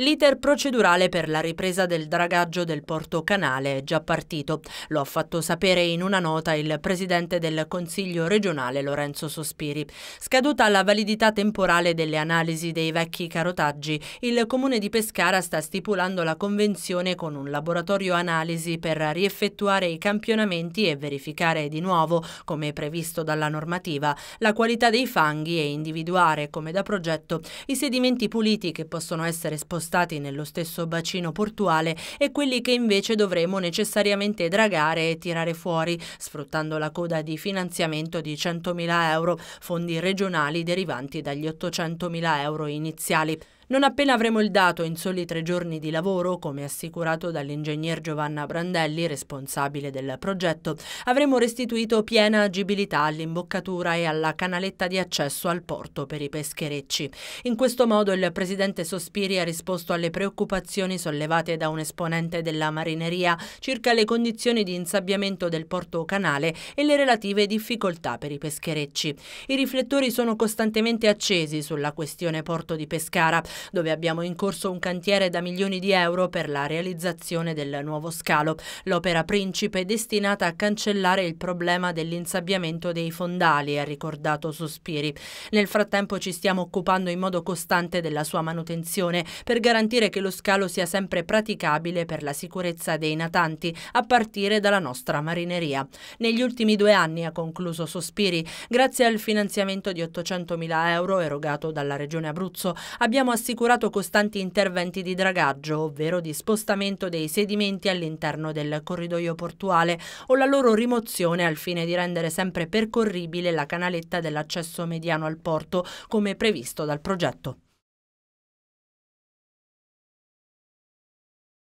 L'iter procedurale per la ripresa del dragaggio del porto canale è già partito. Lo ha fatto sapere in una nota il presidente del Consiglio regionale Lorenzo Sospiri. Scaduta la validità temporale delle analisi dei vecchi carotaggi, il comune di Pescara sta stipulando la convenzione con un laboratorio analisi per rieffettuare i campionamenti e verificare di nuovo, come previsto dalla normativa, la qualità dei fanghi e individuare, come da progetto, i sedimenti puliti che possono essere spostati spostati nello stesso bacino portuale e quelli che invece dovremo necessariamente dragare e tirare fuori, sfruttando la coda di finanziamento di 100.000 euro, fondi regionali derivanti dagli 800.000 euro iniziali. Non appena avremo il dato in soli tre giorni di lavoro, come assicurato dall'ingegner Giovanna Brandelli, responsabile del progetto, avremo restituito piena agibilità all'imboccatura e alla canaletta di accesso al porto per i pescherecci. In questo modo il presidente Sospiri ha risposto alle preoccupazioni sollevate da un esponente della marineria circa le condizioni di insabbiamento del porto canale e le relative difficoltà per i pescherecci. I riflettori sono costantemente accesi sulla questione porto di Pescara, dove abbiamo in corso un cantiere da milioni di euro per la realizzazione del nuovo scalo. L'opera principe è destinata a cancellare il problema dell'insabbiamento dei fondali, ha ricordato Sospiri. Nel frattempo ci stiamo occupando in modo costante della sua manutenzione per garantire che lo scalo sia sempre praticabile per la sicurezza dei natanti, a partire dalla nostra marineria. Negli ultimi due anni, ha concluso Sospiri, grazie al finanziamento di 800.000 euro erogato dalla Regione Abruzzo, abbiamo assistito assicurato costanti interventi di dragaggio, ovvero di spostamento dei sedimenti all'interno del corridoio portuale o la loro rimozione al fine di rendere sempre percorribile la canaletta dell'accesso mediano al porto, come previsto dal progetto.